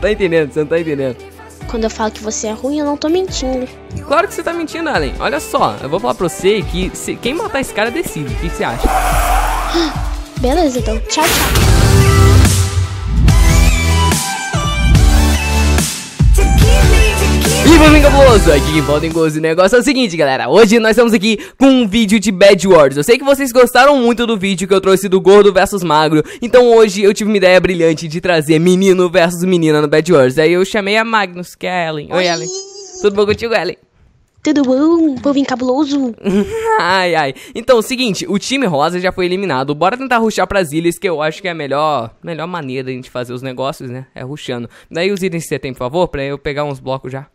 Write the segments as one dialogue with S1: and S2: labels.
S1: tá entendendo, você não tá entendendo.
S2: Quando eu falo que você é ruim, eu não tô mentindo.
S1: Claro que você tá mentindo, Allen. Olha só, eu vou falar pra você que se, quem matar esse cara decide. O que, que você acha?
S2: Beleza, então. Tchau, tchau.
S1: Domingo Cabuloso, aqui é em volta gozo. O negócio é o seguinte, galera. Hoje nós estamos aqui com um vídeo de Bad Wars. Eu sei que vocês gostaram muito do vídeo que eu trouxe do gordo versus magro. Então hoje eu tive uma ideia brilhante de trazer menino versus menina no Bad Wars. Aí eu chamei a Magnus, que é a Ellen. Oi, Oi. Ellen. Tudo bom contigo, Ellen? Tudo
S2: bom, povinho cabuloso?
S1: ai, ai. Então, é o seguinte, o time rosa já foi eliminado. Bora tentar ruxar pras ilhas, que eu acho que é a melhor, melhor maneira a gente fazer os negócios, né? É ruxando. Daí os itens que você tem, por favor, pra eu pegar uns blocos já.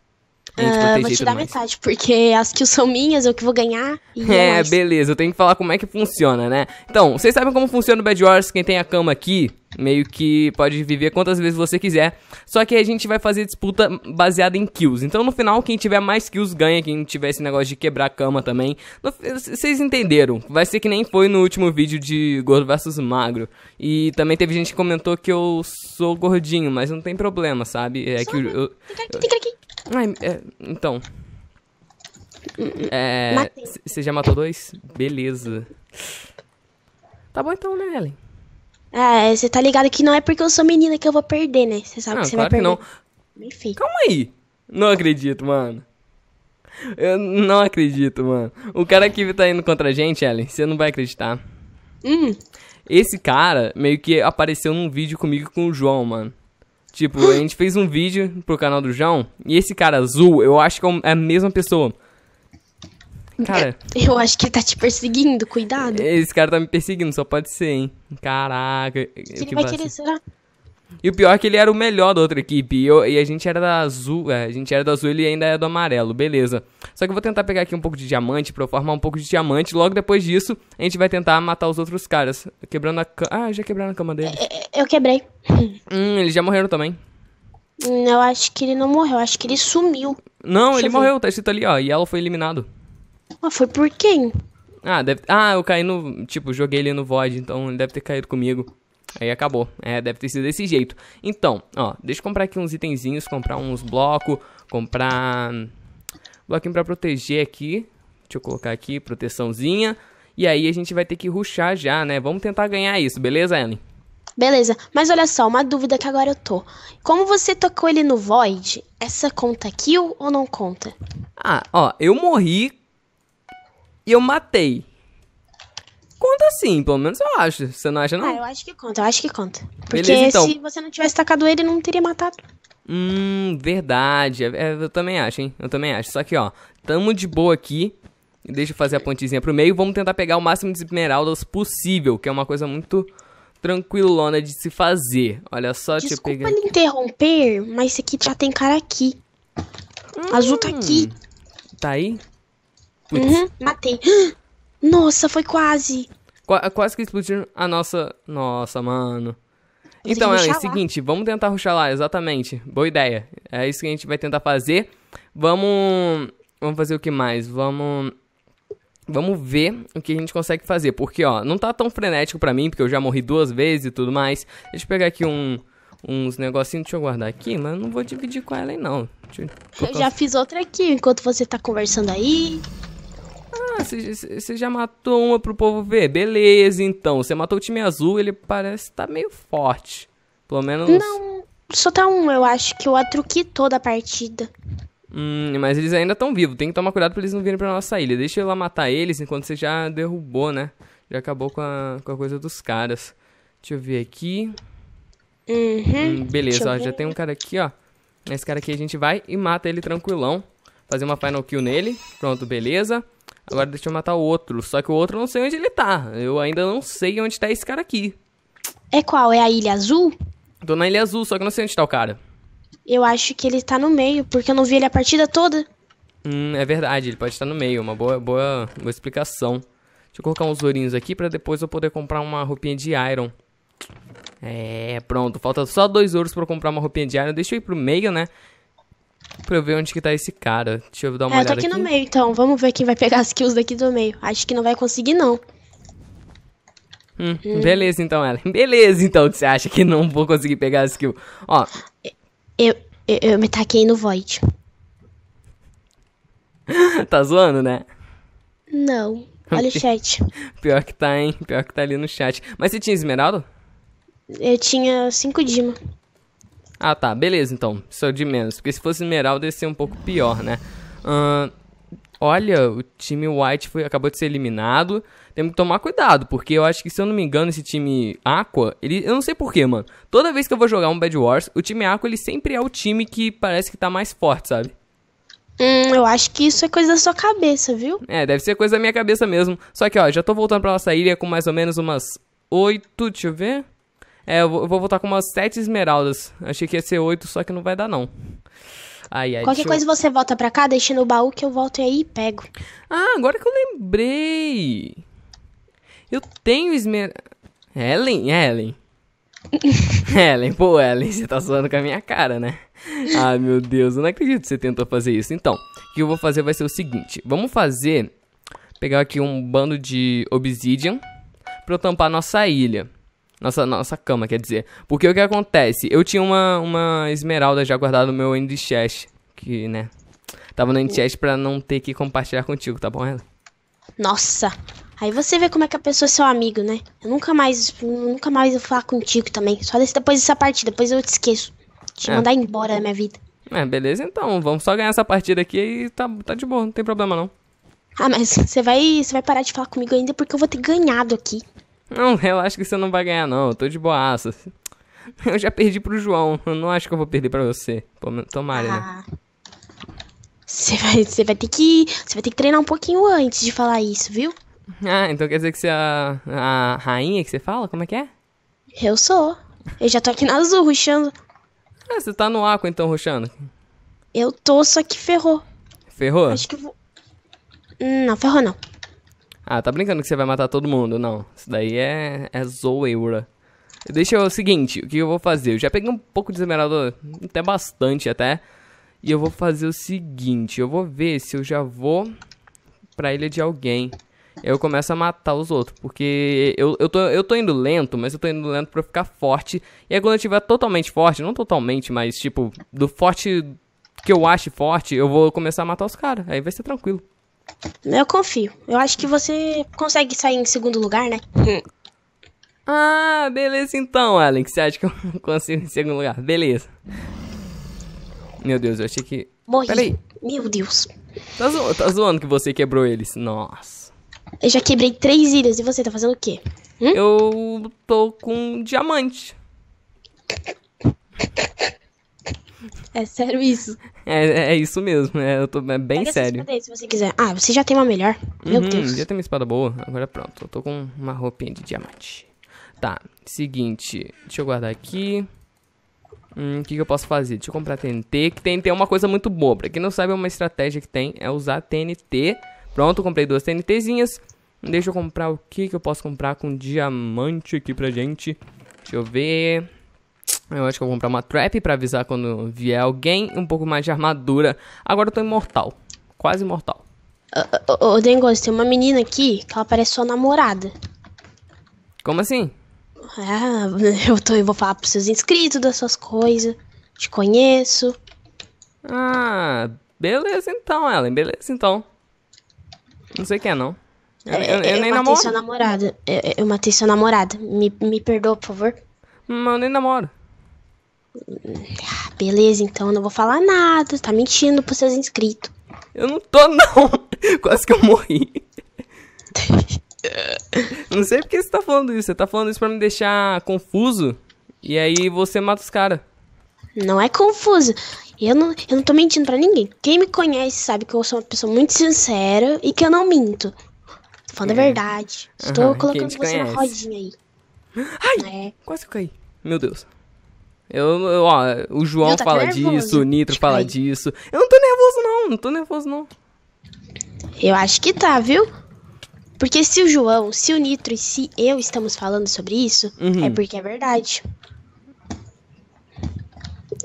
S1: Ah, vou te dar mais.
S2: metade, porque as que são minhas, eu que vou ganhar. é, é
S1: beleza, eu tenho que falar como é que funciona, né? Então, vocês sabem como funciona o Bad Wars, quem tem a cama aqui, meio que pode viver quantas vezes você quiser. Só que a gente vai fazer disputa baseada em kills. Então no final, quem tiver mais kills ganha, quem tiver esse negócio de quebrar a cama também. Vocês entenderam? Vai ser que nem foi no último vídeo de Gordo versus Magro. E também teve gente que comentou que eu sou gordinho, mas não tem problema, sabe? É que né? eu. eu, eu... Ai, é, então. É. Você já matou dois? Beleza. Tá bom
S2: então, né, Ellen? É, você tá ligado que não é porque eu sou menina que eu vou perder, né? Você sabe que você claro vai perder.
S1: Que não. Calma aí. Não acredito, mano. Eu não acredito, mano. O cara que tá indo contra a gente, Ellen, você não vai acreditar. Hum. Esse cara meio que apareceu num vídeo comigo com o João, mano. Tipo, a gente fez um vídeo pro canal do João e esse cara azul, eu acho que é, é a mesma pessoa.
S2: Cara. É, eu acho que ele tá te perseguindo, cuidado.
S1: Esse cara tá me perseguindo, só pode ser, hein? Caraca. Ele que vai assim. querer, será? E o pior é que ele era o melhor da outra equipe. E, eu, e a gente era da azul. É, a gente era do azul e ele ainda é do amarelo, beleza. Só que eu vou tentar pegar aqui um pouco de diamante pra eu formar um pouco de diamante. Logo depois disso, a gente vai tentar matar os outros caras. Quebrando a cama. Ah, já quebraram a cama dele. Eu, eu quebrei. Hum, eles já morreram também.
S2: Hum, eu acho que ele não morreu, acho que ele sumiu.
S1: Não, Deixa ele morreu, tá escrito ali, ó. E ela foi eliminado.
S2: Ah, foi por quem?
S1: Ah, deve... ah, eu caí no. Tipo, joguei ele no Void, então ele deve ter caído comigo. Aí acabou. É, deve ter sido desse jeito. Então, ó, deixa eu comprar aqui uns itenzinhos, comprar uns blocos, comprar. Bloquinho pra proteger aqui. Deixa eu colocar aqui, proteçãozinha. E aí a gente vai ter que ruxar já, né? Vamos tentar ganhar isso, beleza, Ellen?
S2: Beleza, mas olha só, uma dúvida que agora eu tô. Como você tocou ele no Void, essa conta kill ou não conta?
S1: Ah, ó, eu morri e eu matei. Conta sim, pelo menos eu acho. Você não acha, não? Ah, eu
S2: acho que conta, eu acho que conta. Porque Beleza, então. se você não tivesse tacado ele, não teria matado.
S1: Hum, verdade. É, é eu também acho, hein? Eu também acho. Só que, ó, tamo de boa aqui. Deixa eu fazer a pontezinha pro meio. Vamos tentar pegar o máximo de esmeraldas possível, que é uma coisa muito tranquilona de se fazer. Olha só, Desculpa deixa eu pegar. Desculpa
S2: interromper, mas esse aqui já tem cara aqui. Hum, Azul tá aqui. Hum, tá aí? Uhum, matei. Nossa, foi quase.
S1: Qu quase que explodiu a nossa. Nossa, mano. então, é o seguinte, vamos tentar ruxar lá, exatamente. Boa ideia. É isso que a gente vai tentar fazer. Vamos. Vamos fazer o que mais? Vamos Vamos ver o que a gente consegue fazer, porque ó, não tá tão frenético pra mim, porque eu já morri duas vezes e tudo mais. Deixa eu pegar aqui um, uns negocinhos, deixa eu guardar aqui, mas não vou dividir com ela aí não. Eu... eu já
S2: fiz outra aqui enquanto você tá conversando aí.
S1: Ah, você já matou uma pro povo ver. Beleza, então. Você matou o time azul, ele parece tá meio forte. Pelo menos. Não,
S2: só tá um, eu acho que eu atruquei toda a partida.
S1: Hum, mas eles ainda estão vivos. Tem que tomar cuidado pra eles não virem pra nossa ilha. Deixa eu lá matar eles enquanto você já derrubou, né? Já acabou com a, com a coisa dos caras. Deixa eu ver aqui. Uhum. Hum, beleza, ó, já tem um cara aqui, ó. Esse cara aqui a gente vai e mata ele tranquilão. Fazer uma final kill nele. Pronto, beleza. Agora deixa eu matar o outro. Só que o outro eu não sei onde ele tá. Eu ainda não sei onde tá esse cara aqui.
S2: É qual? É a Ilha Azul?
S1: Tô na Ilha Azul, só que eu não sei onde tá o cara.
S2: Eu acho que ele tá no meio, porque eu não vi ele a partida toda.
S1: Hum, é verdade, ele pode estar no meio. Uma boa, boa, boa explicação. Deixa eu colocar uns ourinhos aqui para depois eu poder comprar uma roupinha de Iron. É, pronto. Falta só dois ouros para comprar uma roupinha de Iron. Deixa eu ir pro meio, né? Pra eu ver onde que tá esse cara. Deixa eu dar uma é, olhada aqui. Eu tô aqui,
S2: no meio, então. Vamos ver quem vai pegar as kills daqui do meio. Acho que não vai conseguir, não.
S1: Hum, hum. Beleza, então, Ellen. Beleza, então, que você acha que não vou conseguir pegar as kills. Ó, é,
S2: eu, eu, eu me taquei no Void.
S1: tá zoando, né? Não. Olha o chat. Pior que tá, hein? Pior que tá ali no chat. Mas você tinha esmeralda? Eu tinha 5 Dima. Ah, tá. Beleza, então. sou de menos. Porque se fosse esmeralda, ia ser um pouco pior, né? Uh, olha, o time White foi, acabou de ser eliminado temos que tomar cuidado, porque eu acho que, se eu não me engano, esse time Aqua, ele. Eu não sei porquê, mano. Toda vez que eu vou jogar um Bad Wars, o time Aqua, ele sempre é o time que parece que tá mais forte, sabe?
S2: Hum, eu acho que isso é coisa da sua cabeça, viu?
S1: É, deve ser coisa da minha cabeça mesmo. Só que, ó, já tô voltando pra nossa ilha com mais ou menos umas oito, deixa eu ver. É, eu vou, voltar com umas sete esmeraldas. Achei que ia ser oito, só que não vai dar, não. Ai, ai, Qualquer coisa eu... você
S2: volta pra cá, deixa no baú que eu volto aí e pego.
S1: Ah, agora que eu lembrei. Eu tenho esmer... Ellen? Ellen. Ellen, pô, Ellen, você tá zoando com a minha cara, né? Ah, meu Deus, eu não acredito que você tentou fazer isso. Então, o que eu vou fazer vai ser o seguinte: vamos fazer. Pegar aqui um bando de obsidian pra eu tampar nossa ilha. Nossa, nossa cama, quer dizer. Porque o que acontece? Eu tinha uma, uma esmeralda já guardada no meu end chest. Que, né? Tava no end chest pra não ter que compartilhar contigo, tá bom, Ellen?
S2: Nossa, Aí você vê como é que a pessoa é seu amigo, né? Eu nunca mais, tipo, nunca mais vou falar contigo também. Só depois dessa partida, depois eu te esqueço. Te é. mandar embora da né, minha vida.
S1: É, beleza então. Vamos só ganhar essa partida aqui e tá, tá de boa, não tem problema não.
S2: Ah, mas você vai, você vai parar de falar comigo ainda porque eu vou ter ganhado aqui.
S1: Não, eu acho que você não vai ganhar não. Eu tô de boaça. Eu já perdi pro João. Eu não acho que eu vou perder pra você. Tomara, né? ah.
S2: né? Você vai, você vai ter que, você vai ter que treinar um pouquinho antes de falar isso, viu?
S1: Ah, então quer dizer que você é a, a rainha que você fala? Como é que é?
S2: Eu sou. Eu já tô aqui na azul, ruxando.
S1: Ah, você tá no aqua então, ruxando?
S2: Eu tô, só que ferrou. Ferrou? Acho que vou... Não, ferrou não.
S1: Ah, tá brincando que você vai matar todo mundo, não. Isso daí é, é zoeira. Deixa eu, o seguinte, o que eu vou fazer? Eu já peguei um pouco de esmeralda, até bastante até. E eu vou fazer o seguinte, eu vou ver se eu já vou pra ilha de alguém eu começo a matar os outros. Porque eu, eu, tô, eu tô indo lento, mas eu tô indo lento pra ficar forte. E aí quando eu tiver totalmente forte, não totalmente, mas tipo, do forte que eu ache forte, eu vou começar a matar os caras. Aí vai ser tranquilo.
S2: Eu confio. Eu acho que você consegue sair em segundo lugar, né?
S1: ah, beleza então, Alex. Você acha que eu consigo em segundo lugar? Beleza. Meu Deus, eu achei que. Morri. Peraí.
S2: Meu Deus. Tá, zo tá
S1: zoando que você quebrou eles. Nossa.
S2: Eu já quebrei três ilhas e você tá fazendo o quê? Hum? Eu
S1: tô com diamante. É sério isso? É, é, é isso mesmo, é, eu tô é bem Pega sério. Aí, se você quiser. Ah, você
S2: já tem uma melhor? Meu uhum, Deus. Já tem
S1: uma espada boa, agora pronto. Eu tô com uma roupinha de diamante. Tá, seguinte, deixa eu guardar aqui. Hum, o hum, que, que, eu posso fazer? Deixa eu comprar TNT, que TNT é uma coisa muito boa. Pra quem não sabe, é uma estratégia que tem, é usar TNT Pronto, comprei duas TNTzinhas. Deixa eu comprar o que que eu posso comprar com diamante aqui pra gente. Deixa eu ver... Eu acho que eu vou comprar uma trap pra avisar quando vier alguém. Um pouco mais de armadura. Agora eu tô imortal. Quase imortal.
S2: Ô, ô, tem uma menina aqui que ela parece sua namorada. Como assim? Ah, eu, tô, eu vou falar pros seus inscritos das suas coisas. Te conheço.
S1: Ah, beleza então, Ellen. Beleza então. Não sei quem é, não. Eu, eu, eu, eu nem namoro. Eu matei sua namorada.
S2: Eu, matei sua namorada. Me, me perdoa, por favor. Mas hum, eu nem namoro.
S1: Ah,
S2: beleza, então eu não vou falar nada. Tá mentindo pros seus inscritos.
S1: Eu não tô, não. Quase que eu morri. não sei porque você tá falando isso. Você tá falando isso pra me deixar confuso. E aí você mata os caras. Não é confuso.
S2: Eu não, eu não tô mentindo para ninguém. Quem me conhece sabe que eu sou uma pessoa muito sincera e que eu não minto. Tô falando a uhum. verdade. Estou uhum, colocando você conhece? na rodinha aí.
S1: Ai! É. Quase que eu caí. Meu Deus. Eu, eu ó, o João tá fala disso, o Nitro fala disso. Eu não tô nervoso, não. Não tô nervoso, não. Eu
S2: acho que tá, viu? Porque se o João, se o Nitro e se eu estamos falando sobre isso, é uhum. é porque é verdade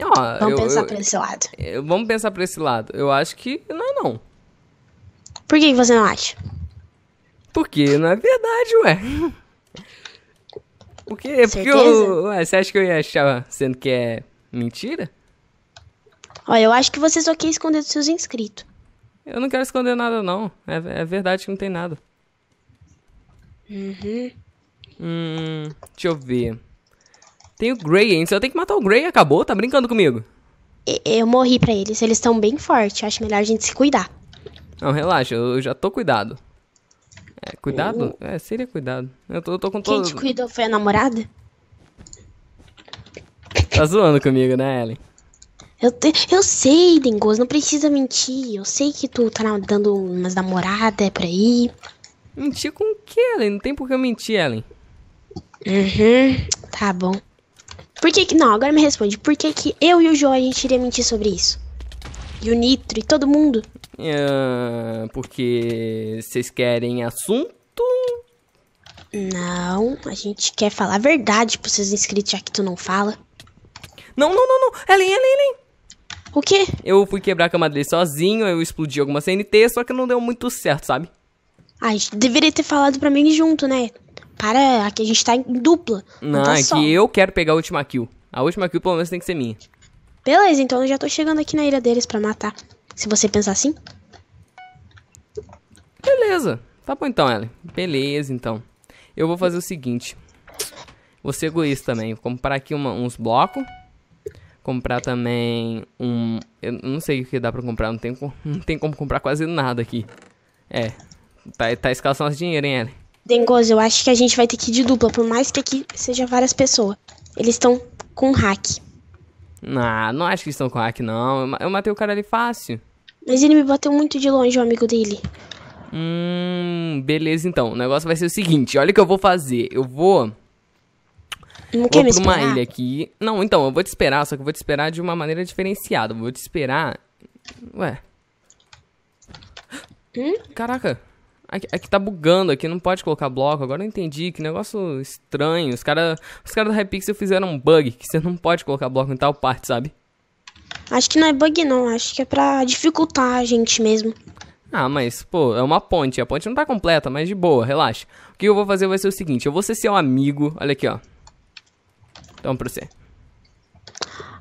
S1: vamos eu, pensar eu, pra esse lado. Eu, é, vamos pensar pra esse lado. Eu acho que não é não.
S2: Por que você não acha?
S1: Porque não é verdade,
S2: ué. Porque, Certeza? É porque eu,
S1: ué, você acha que eu ia achar sendo que é mentira?
S2: Olha, eu acho que você só quer esconder dos seus inscritos.
S1: Eu não quero esconder nada, não. É, é verdade que não tem nada. Uhum. Hum, deixa eu ver. Tem o Grey, hein? Se eu tenho que matar o Grey, acabou? Tá brincando comigo?
S2: Eu morri para eles. Eles estão bem fortes. Acho melhor a gente se cuidar.
S1: Não, relaxa. Eu já tô cuidado. É, cuidado? Uh. É, seria cuidado. Eu tô, eu tô com todo... Quem te cuidou
S2: foi a namorada?
S1: Tá zoando comigo, né, Ellen?
S2: Eu, te... eu sei, Dengoso, não precisa mentir. Eu sei que tu tá dando umas namoradas por aí.
S1: Mentir com o quê, Ellen? Não tem por que eu mentir, Ellen.
S2: Uhum, tá bom. Por que que... Não, agora me responde. Por que que eu e o João a gente iria mentir sobre isso? E o Nitro e todo mundo?
S1: Uh, porque vocês querem assunto?
S2: Não, a gente quer falar a verdade pros seus inscritos, já que tu não fala. Não, não, não, não. Ellen, é Ellen, é Ellen. É o quê?
S1: Eu fui quebrar a cama dele sozinho, eu explodi alguma CNT, só que não deu muito certo, sabe?
S2: Ai, deveria ter falado pra mim junto, né? Para, aqui a gente tá em dupla.
S1: Não, não tá é que eu quero pegar a última kill. A última kill pelo menos tem que ser minha.
S2: Beleza, então eu já tô chegando aqui na ilha deles pra matar. Se você pensar assim.
S1: Beleza. Tá bom então, Ellen. Beleza, então. Eu vou fazer o seguinte. Vou ser egoísta também. Vou comprar aqui uma, uns blocos. Comprar também um... Eu não sei o que dá pra comprar. Não tem, não tem como comprar quase nada aqui. É. Tá, tá escassando nosso dinheiro, hein, Ellen?
S2: Dengoso, eu acho que a gente vai ter que ir de dupla, por mais que aqui seja várias pessoas. Eles estão com hack.
S1: Ah, não acho que estão com hack, não. Eu matei o cara ali fácil.
S2: Mas ele me bateu muito de longe, o amigo dele.
S1: Hum, beleza então. O negócio vai ser o seguinte, olha o que eu vou fazer. Eu vou... Não vou quer pra uma ilha aqui. Não, então, eu vou te esperar, só que eu vou te esperar de uma maneira diferenciada. Eu vou te esperar... Ué... Hum? Caraca, Aqui, é aqui é tá bugando, aqui não pode colocar bloco. Agora eu entendi, que negócio estranho. Os caras os cara do Hypixel fizeram um bug, que você não pode colocar bloco em tal parte, sabe?
S2: Acho que não é bug não, acho que é pra dificultar a gente mesmo.
S1: Ah, mas, pô, é uma ponte. A ponte não tá completa, mas de boa, relaxa. O que eu vou fazer vai ser o seguinte: eu vou ser seu amigo. Olha aqui, ó. Então pra você.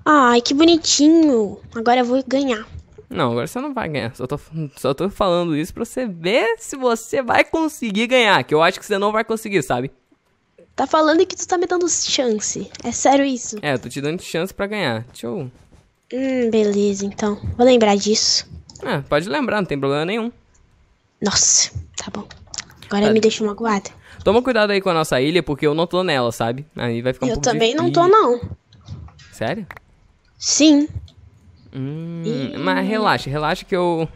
S2: Ai, que bonitinho. Agora eu vou ganhar.
S1: Não, agora você não vai ganhar. Só tô, só tô falando isso pra você ver se você vai conseguir ganhar, que eu acho que você não vai conseguir, sabe? Tá falando que tu tá me dando chance. É sério isso? É, eu tô te dando chance pra ganhar. Tchau.
S2: Hum, beleza, então. Vou lembrar disso.
S1: É, pode lembrar, não tem problema nenhum. Nossa, tá bom.
S2: Agora tá. me deixa magoada.
S1: Toma cuidado aí com a nossa ilha, porque eu não tô nela, sabe? Aí vai ficar um eu pouco Eu também difícil. não tô, não. Sério? Sim. Hum, e... Mas relaxa, relaxa que eu,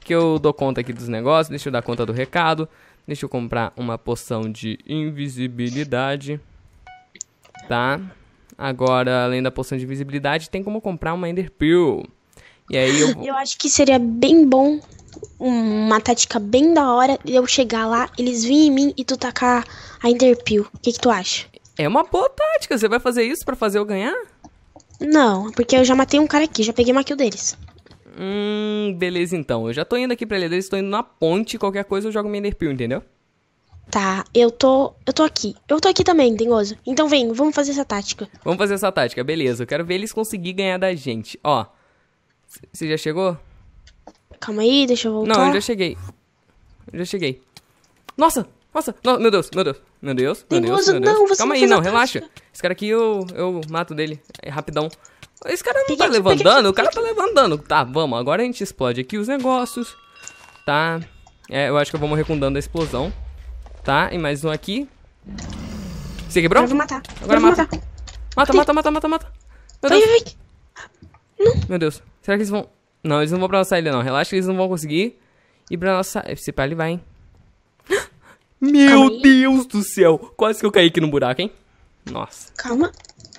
S1: que eu dou conta aqui dos negócios. Deixa eu dar conta do recado. Deixa eu comprar uma poção de invisibilidade. Tá? Agora, além da poção de invisibilidade, tem como comprar uma Ender Pearl. E aí eu...
S2: eu acho que seria bem bom, uma tática bem da hora, eu chegar lá, eles virem em mim e tu tacar a Enderpeel. O que, que tu acha?
S1: É uma boa tática. Você vai fazer isso para fazer eu ganhar?
S2: Não, porque eu já matei um cara aqui, já peguei uma kill deles.
S1: Hum, beleza então. Eu já tô indo aqui pra ilha deles, tô indo na ponte, qualquer coisa eu jogo minha Enderpeel, entendeu?
S2: Tá, eu tô. Eu tô aqui. Eu tô aqui também, Dengoso. Então vem, vamos fazer essa tática.
S1: Vamos fazer essa tática, beleza. Eu quero ver eles conseguir ganhar da gente. Ó. Você já chegou?
S2: Calma aí, deixa eu voltar. Não, eu já cheguei.
S1: Eu já cheguei. Nossa! Nossa! No, meu Deus, meu Deus. Meu Deus, meu Deus, Teimoso, meu Deus. Não, você Calma não aí, não, relaxa. Esse cara aqui eu, eu mato dele. É rapidão. Esse cara não tá levantando, o cara tá levantando. Tá, vamos, agora a gente explode aqui os negócios. Tá. É, eu acho que eu vou morrer com dano da explosão. Tá, e mais um aqui. Você quebrou? Eu vou matar. Agora vou mata. Matar. Mata, mata, mata, mata, mata. Meu Deus. Meu Deus. Será que eles vão... Não, eles não vão pra nossa ilha, não. Relaxa eles não vão conseguir ir pra nossa... Esse pá, ele vai, hein. Meu Deus do céu! Quase que eu caí aqui no buraco, hein? Nossa.
S2: Calma.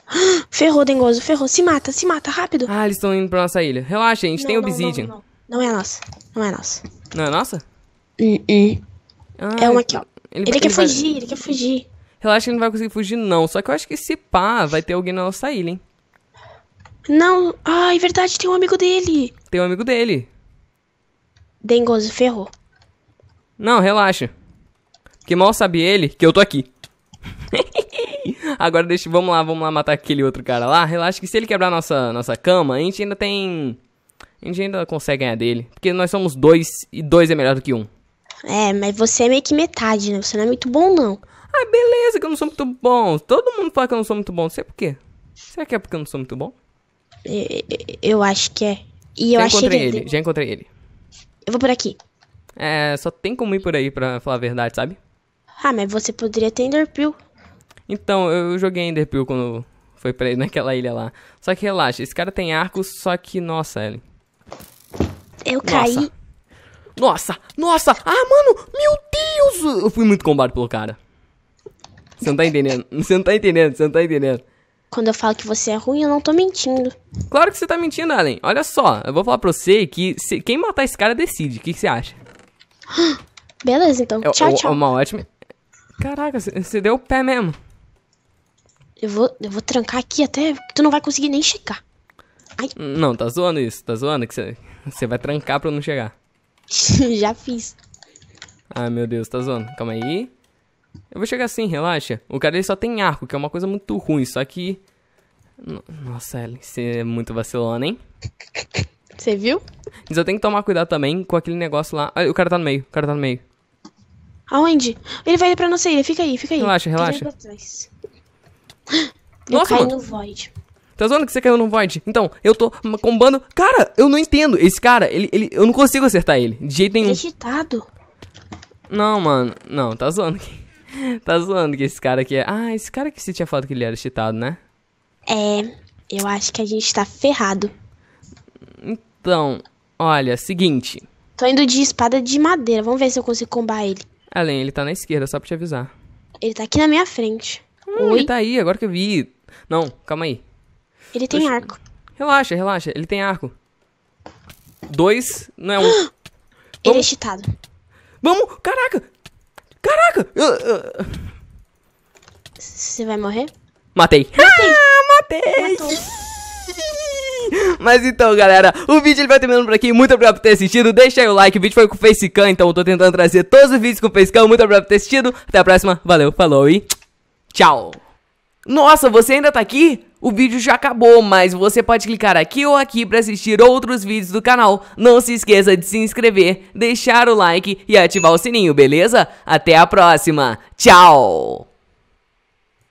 S2: Ferrou, Dengoso, ferrou. Se mata, se mata, rápido. Ah, eles estão indo
S1: pra nossa ilha. Relaxa, a gente não, tem obsidian. Não, não,
S2: não, é nossa. Não é nossa.
S1: Não é nossa? Uh -uh. Ah, é uma aqui, ó. Ele, ele, ele quer vai... fugir,
S2: ele quer fugir.
S1: Relaxa que ele não vai conseguir fugir, não. Só que eu acho que se pá, vai ter alguém na nossa ilha, hein?
S2: Não. Ah, é verdade, tem um amigo dele.
S1: Tem um amigo dele.
S2: Dengoso, ferrou.
S1: Não, relaxa. Porque mal sabe ele que eu tô aqui. Agora deixa, vamos lá, vamos lá matar aquele outro cara lá. Relaxa que se ele quebrar nossa, nossa cama, a gente ainda tem... A gente ainda consegue ganhar dele. Porque nós somos dois e dois é melhor do que um.
S2: É, mas você é meio que metade, né? Você não é muito bom, não. Ah, beleza, que eu não sou muito bom.
S1: Todo mundo fala que eu não sou muito bom. Sei por quê? Será que é porque eu não sou muito bom? Eu, eu acho que é.
S2: E já eu encontrei ele, ele,
S1: já encontrei ele. Eu vou por aqui. É, só tem como ir por aí pra falar a verdade, sabe?
S2: Ah, mas você poderia ter Enderpeel.
S1: Então, eu joguei Enderpeel quando foi pra ele naquela ilha lá. Só que relaxa, esse cara tem arco, só que, nossa, Ellen. Eu nossa. caí. Nossa, nossa, ah, mano, meu Deus! Eu fui muito combado pelo cara. Você não tá entendendo, você não tá entendendo, você não tá entendendo.
S2: Quando eu falo que você é ruim, eu não tô mentindo.
S1: Claro que você tá mentindo, Allen. Olha só, eu vou falar pra você que se, quem matar esse cara decide. O que, que, você acha? Beleza, então. tchau, é, tchau. É uma ótima. Caraca, você deu o pé mesmo.
S2: Eu vou, eu vou trancar aqui até tu não vai conseguir nem chegar. Ai.
S1: Não, tá zoando isso, tá zoando que você vai trancar pra eu não chegar.
S2: Já fiz.
S1: Ah, meu Deus, tá zoando. Calma aí. Eu vou chegar assim, relaxa. O cara ele só tem arco, que é uma coisa muito ruim, só que... Nossa, Ellen, você é muito vacilona, hein? Você viu? Mas eu tenho que tomar cuidado também com aquele negócio lá. Ai, o cara tá no meio, o cara tá no meio.
S2: Aonde? Ele vai pra nossa ilha, fica aí, fica aí. Relaxa, relaxa.
S1: Eu nossa, caí mano. no void. Tá zoando que você caiu no void? Então, eu tô combando. Cara, eu não entendo. Esse cara, ele, ele, eu não consigo acertar ele. De jeito nenhum. Ele
S2: cheatado.
S1: Não, mano. Não, tá zoando Tá zoando que esse cara aqui é. Ah, esse cara que você tinha falado que ele era cheatado, né?
S2: É. Eu acho que a gente tá ferrado.
S1: Então, olha, seguinte.
S2: Tô indo de espada de madeira. Vamos ver se eu consigo combar ele.
S1: Além, ele tá na esquerda, só pra te avisar.
S2: Ele tá aqui na minha frente.
S1: Hum, Oi? Ele tá aí, agora que eu vi. Não, calma aí. Ele tem Oxi. arco. Relaxa, relaxa. Ele tem arco. Dois, não é um. Vamos. Ele é cheatado.
S2: Vamos! Caraca! Caraca! Uh, uh. Você vai
S1: morrer? Matei. Matei! Ah, matei! Matou. Mas então, galera, o vídeo ele vai terminando por aqui. Muito obrigado por ter assistido. Deixa aí o like. O vídeo foi com o Facecam, então eu tô tentando trazer todos os vídeos com o Facecam. Muito obrigado por ter assistido. Até a próxima. Valeu, falou e tchau. Nossa, você ainda tá aqui? O vídeo já acabou, mas você pode clicar aqui ou aqui para assistir outros vídeos do canal. Não se esqueça de se inscrever, deixar o like e ativar o sininho, beleza? Até a próxima. Tchau!